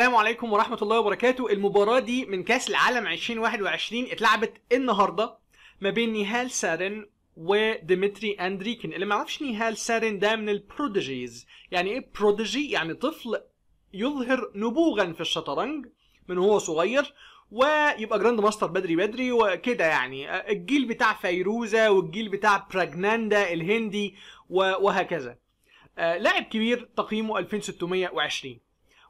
السلام عليكم ورحمة الله وبركاته المباراة دي من كأس العالم 2021 اتلعبت النهاردة ما بين نيهال سارن وديمتري اندريكن اللي ما يعرفش نيهال سارن ده من البروديجيز يعني ايه بروديجي يعني طفل يظهر نبوغا في الشطرنج من هو صغير ويبقى جراند ماستر بدري بدري وكده يعني الجيل بتاع فيروزة والجيل بتاع براجناندا الهندي وهكذا آه، لاعب كبير تقييمه 2620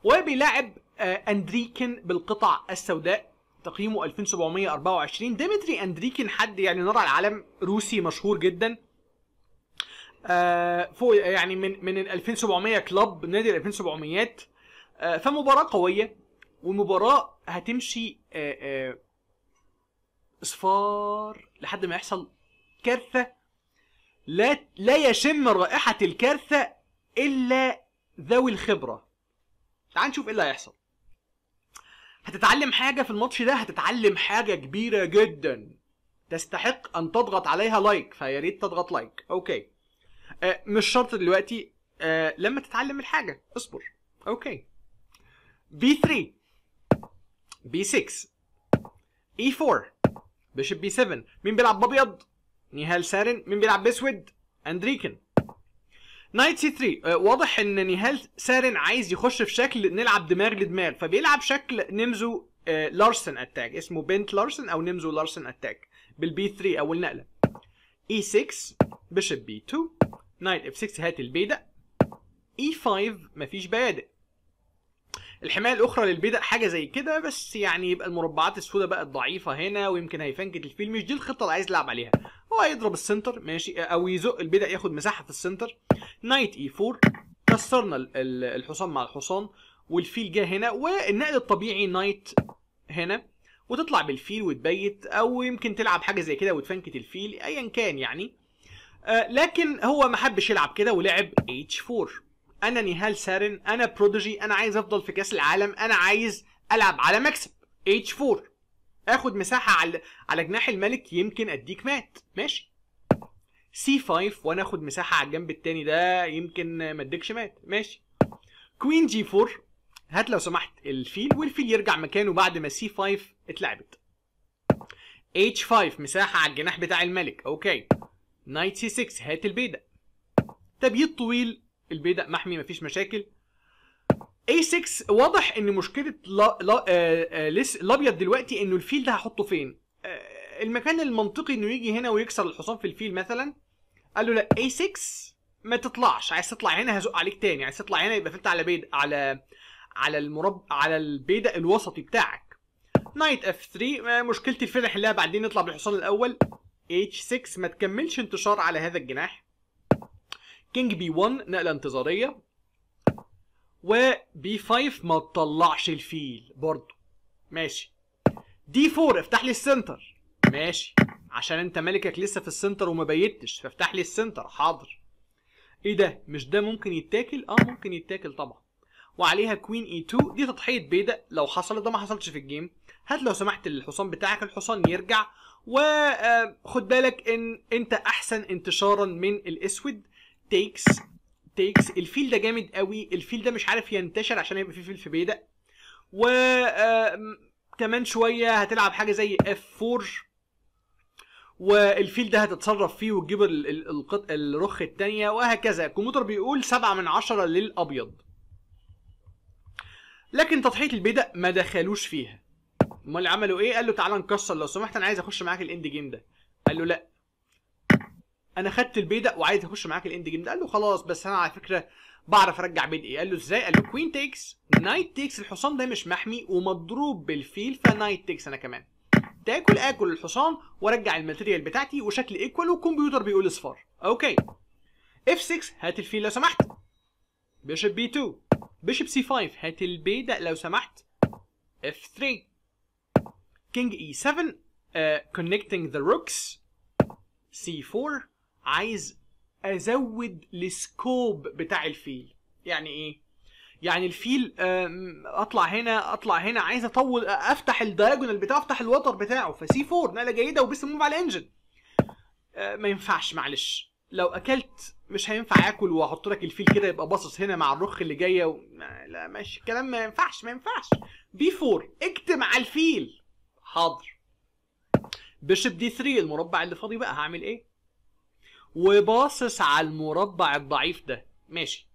وبيلاعب اندريكن بالقطع السوداء تقييمه 2724 ديمتري اندريكن حد يعني نار على العالم روسي مشهور جدا آه، فوق يعني من من ال 2700 كلاب نادي ال 2700 آه، فمباراه قويه ومباراه هتمشي آه، اصفار لحد ما يحصل كارثه لا لا يشم رائحه الكارثه الا ذوي الخبره تعال نشوف ايه اللي هيحصل هتتعلم حاجه في الماتش ده هتتعلم حاجه كبيره جدا تستحق ان تضغط عليها لايك فيا ريت تضغط لايك اوكي آه، مش شرط دلوقتي آه، لما تتعلم الحاجه اصبر اوكي b 3 b 6 اي 4 بيشب b 7 مين بيلعب بابيض نيهال سارن مين بيلعب باسود اندريكن نايت سي 3 آه، واضح ان نيهال سارن عايز يخش في شكل نلعب دماغ لدماغ فبيلعب شكل نمزو آه، لارسن اتاك اسمه بنت لارسن او نمزو لارسن اتاك بالبي 3 اول نقله اي e 6 بشب بي 2 نايت اف 6 هات البيدق اي e 5 مفيش بيادق الحمايه الاخرى للبيدق حاجه زي كده بس يعني يبقى المربعات السوداء بقت ضعيفه هنا ويمكن هيفنكت الفيل مش دي الخطه اللي عايز العب عليها هو هيضرب السنتر ماشي او يزق البدا ياخد مساحه في السنتر نايت اي 4 كسرنا الحصان مع الحصان والفيل جه هنا والنقل الطبيعي نايت هنا وتطلع بالفيل وتبيت او يمكن تلعب حاجه زي كده وتفنكت الفيل ايا كان يعني آه لكن هو ما حبش يلعب كده ولعب اتش 4 انا نهال سارن انا بروديجي انا عايز افضل في كاس العالم انا عايز العب على مكسب اتش 4 اخد مساحه على على جناح الملك يمكن اديك مات ماشي سي 5 وانا اخد مساحه على الجنب التاني ده يمكن ما اديكش مات ماشي كوين جي 4 هات لو سمحت الفيل والفيل يرجع مكانه بعد ما سي 5 اتلعبت اتش 5 مساحه على الجناح بتاع الملك اوكي نايت سي 6 هات البيدق تبييض طويل البيدق محمي مفيش مشاكل اي 6 واضح ان مشكله آه، آه، الابيض دلوقتي انه الفيل ده هحطه فين آه، المكان المنطقي انه يجي هنا ويكسر الحصان في الفيل مثلا قال له لا اي 6 ما تطلعش عايز تطلع هنا هزق عليك تاني عايز تطلع هنا يبقى فلت على بيد على على المرب على البيدق الوسطي بتاعك نايت اف 3 مشكله الفيل نحلها بعدين نطلع بالحصان الاول اتش 6 ما تكملش انتشار على هذا الجناح كينج بي 1 نقله انتظاريه وبي 5 ما تطلعش الفيل برضو ماشي دي 4 افتح لي السنتر ماشي عشان انت ملكك لسه في السنتر وما بيتش فافتح لي السنتر حاضر ايه ده مش ده ممكن يتاكل اه ممكن يتاكل طبعا وعليها كوين اي 2 دي تضحيه بيضاء لو حصلت ده ما حصلش في الجيم هات لو سمحت الحصان بتاعك الحصان يرجع وخد آه، بالك ان انت احسن انتشارا من الاسود تيكس تيكس الفيل ده جامد قوي الفيل ده مش عارف ينتشر عشان هيبقى فيه فلف بيدق و كمان شويه هتلعب حاجه زي اف 4 والفيل ده هتتصرف فيه وتجيب الرخ الثانيه وهكذا الكمبيوتر بيقول 7 من 10 للابيض لكن تضحيه البيدق ما دخلوش فيها امال عملوا ايه قال له تعالى نكسر لو سمحت انا عايز اخش معاك الاند جيم ده قال له لا انا خدت البيدق وعايز اخش معاك الاند جيم ده قال له خلاص بس انا على فكره بعرف ارجع بيد ايه قال له ازاي قال له كوين تيكس نايت تيكس الحصان ده مش محمي ومضروب بالفيل فنايت تيكس انا كمان تاكل اكل الحصان وارجع الماتيريال بتاعتي وشكل ايكوال والكمبيوتر بيقول اصفار اوكي اف 6 هات الفيل لو سمحت بيشب بي 2 بيشب سي 5 هات البيدق لو سمحت اف 3 كينج اي 7 كونكتنج ذا روكس سي 4 عايز ازود السكوب بتاع الفيل يعني ايه يعني الفيل اطلع هنا اطلع هنا عايز اطول افتح الدايجونال بتاعه افتح الوتر بتاعه فسي 4 نقله جيده وبس موف على الانجن آه، ما ينفعش معلش لو اكلت مش هينفع اكل واحط لك الفيل كده يبقى باصص هنا مع الرخ اللي جايه و... لا ماشي الكلام ما ينفعش ما ينفعش بي 4 اكتم على الفيل حاضر بيشب دي 3 المربع اللي فاضي بقى هعمل ايه وباصص على المربع الضعيف ده ماشي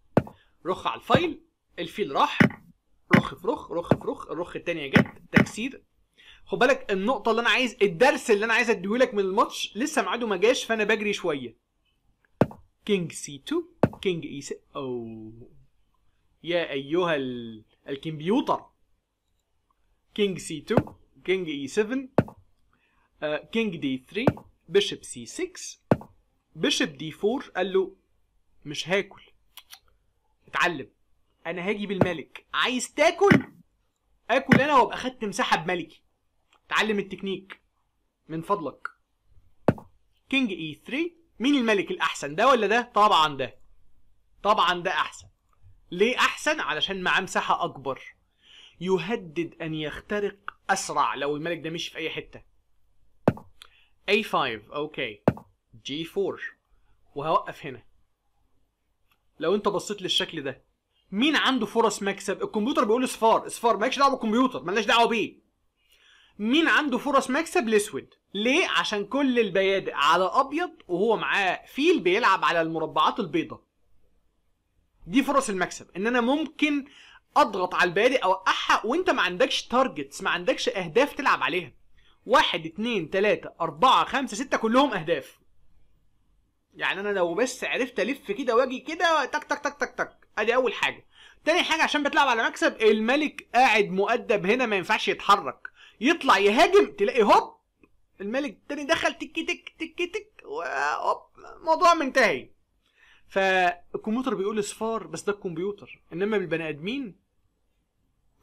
رخ على الفايل الفيل راح رخ في رخ رخ في رخ الرخ التانية جت تكسير خد بالك النقطة اللي أنا عايز الدرس اللي أنا عايز أديه لك من الماتش لسه ميعاده ما جاش فأنا بجري شوية كينج سي 2 كينج اي 6 يا أيها ال... الكمبيوتر كينج سي 2 كينج اي 7 كينج دي 3 بيشب سي 6 بيشب دي 4 قال له مش هاكل اتعلم انا هاجي بالملك عايز تاكل اكل انا وابقى خدت مساحه بملكي اتعلم التكنيك من فضلك كينج اي 3 مين الملك الاحسن ده ولا ده طبعا ده طبعا ده احسن ليه احسن علشان معاه مساحه اكبر يهدد ان يخترق اسرع لو الملك ده مشي في اي حته اي 5 اوكي جي 4 وهوقف هنا لو انت بصيت للشكل ده مين عنده فرص مكسب الكمبيوتر بيقول اصفار اصفار مالكش دعوه بالكمبيوتر مالناش دعوه بيه مين عنده فرص مكسب الاسود ليه عشان كل البيادق على ابيض وهو معاه فيل بيلعب على المربعات البيضاء دي فرص المكسب ان انا ممكن اضغط على البيادق اوقعها وانت ما عندكش تارجتس ما عندكش اهداف تلعب عليها واحد اتنين تلاتة اربعة خمسة ستة كلهم اهداف يعني انا لو بس عرفت الف كده واجي كده تك تك تك تك تك ادي اول حاجه تاني حاجه عشان بتلعب على مكسب الملك قاعد مؤدب هنا ما ينفعش يتحرك يطلع يهاجم تلاقي هوب الملك التاني دخل تك تك تك تك وهوب الموضوع منتهي فالكمبيوتر بيقول اصفار بس ده الكمبيوتر انما بالبني ادمين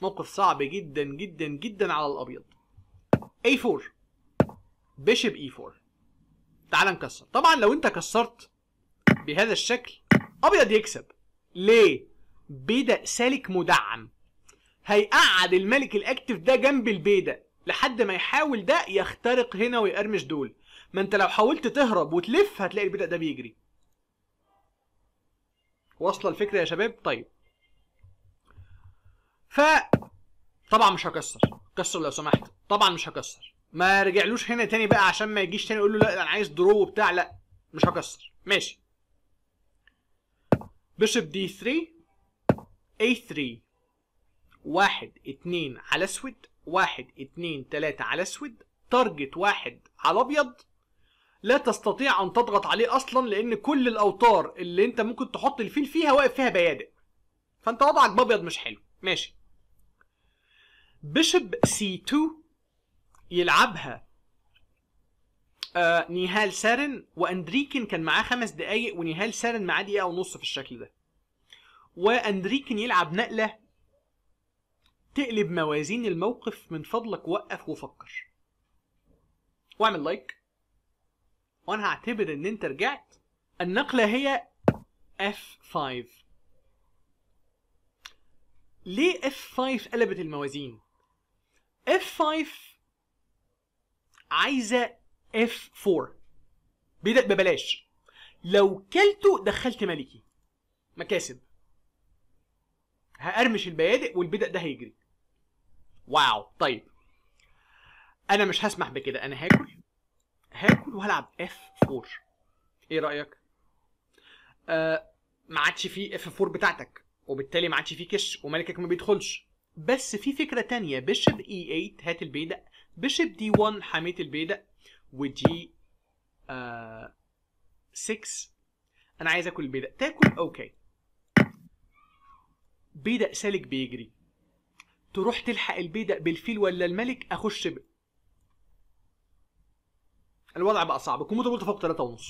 موقف صعب جدا جدا جدا على الابيض A4 بيشب E4 تعال نكسر طبعا لو انت كسرت بهذا الشكل ابيض يكسب ليه بيدا سالك مدعم هيقعد الملك الاكتف ده جنب البيدا لحد ما يحاول ده يخترق هنا ويقرمش دول ما انت لو حاولت تهرب وتلف هتلاقي البيدا ده بيجري واصله الفكره يا شباب طيب ف طبعا مش هكسر كسر لو سمحت طبعا مش هكسر ما رجعلوش هنا تاني بقى عشان ما يجيش تاني يقول له لا انا عايز درو وبتاع لا مش هكسر ماشي بيشوب دي 3 اي 3 واحد اتنين على اسود واحد اتنين تلاتة على اسود تارجت واحد على ابيض لا تستطيع ان تضغط عليه اصلا لان كل الاوتار اللي انت ممكن تحط الفيل فيها واقف فيها بيادق فانت وضعك بابيض مش حلو ماشي بيشوب سي 2 يلعبها آه نيهال سارن واندريكن كان معاه خمس دقايق ونيهال سارن معاه دقيقه ونص في الشكل ده واندريكن يلعب نقله تقلب موازين الموقف من فضلك وقف وفكر واعمل لايك وانا هعتبر ان انت رجعت النقله هي اف 5 ليه اف 5 قلبت الموازين اف 5 عايزه اف 4 ببلاش لو كلته دخلت ملكي مكاسب هقرمش البيادق والبدأ ده هيجري واو طيب انا مش هسمح بكده انا هاكل هاكل وهلعب اف 4 ايه رايك آه ما عادش فيه اف 4 بتاعتك وبالتالي ما عادش فيه كش وملكك ما بيدخلش بس في فكره تانية بشب اي 8 هات البيدق بشيب دي 1 حاميه البيدق ودي 6 آه، انا عايز اكل البيدق تاكل اوكي بيدق سالك بيجري تروح تلحق البيدق بالفيل ولا الملك اخش ب... الوضع بقى صعب كومودو بولت فوق 3 ونص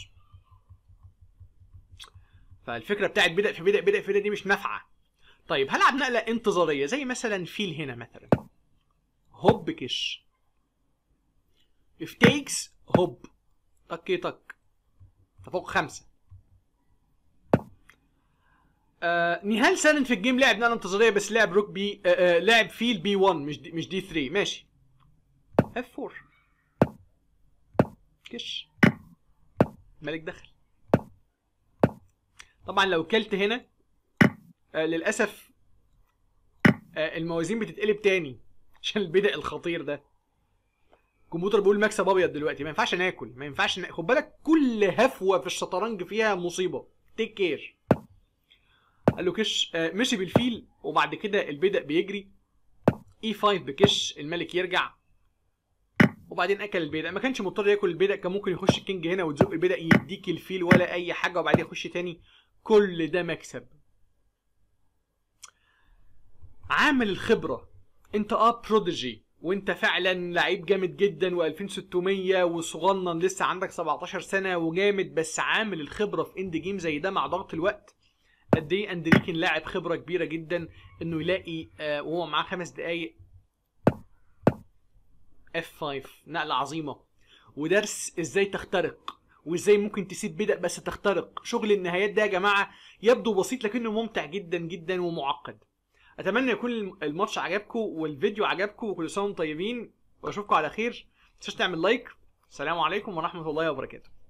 فالفكره بتاعت بدأ في بدأ بدأ في بدأ دي مش نافعه طيب هلعب نقله انتظاريه زي مثلا فيل هنا مثلا هوب كش if takes هوب طك طك فوق خمسة آه نهال سالن في الجيم لعب نقله انتظاريه بس لعب روك بي آه آه لعب فيل بي 1 مش دي مش دي 3 ماشي اف 4 كش مالك دخل طبعا لو كلت هنا آه للاسف آه الموازين بتتقلب تاني عشان البدء الخطير ده الكمبيوتر بيقول مكسب ابيض دلوقتي ما ينفعش ناكل ما ينفعش ناكل. خد بالك كل هفوه في الشطرنج فيها مصيبه تيك كير قال له كش آه، مشي بالفيل وبعد كده البدق بيجري اي 5 بكش الملك يرجع وبعدين اكل البيدق ما كانش مضطر ياكل البيدق كان ممكن يخش الكينج هنا وتزق البيدق يديك الفيل ولا اي حاجه وبعدين يخش تاني كل ده مكسب عامل الخبره انت اه بروديجي وانت فعلا لعيب جامد جدا و2600 وصغنن لسه عندك 17 سنه وجامد بس عامل الخبره في اند جيم زي ده مع ضغط الوقت قد ايه اندريكن لاعب خبره كبيره جدا انه يلاقي آه، وهو معاه خمس دقائق اف 5 نقله عظيمه ودرس ازاي تخترق وازاي ممكن تسيب بدأ بس تخترق شغل النهايات ده يا جماعه يبدو بسيط لكنه ممتع جدا جدا ومعقد اتمنى يكون الماتش عجبكم والفيديو عجبكم وكل سنه وانتم طيبين واشوفكم على خير ما تنساش تعمل لايك السلام عليكم ورحمه الله وبركاته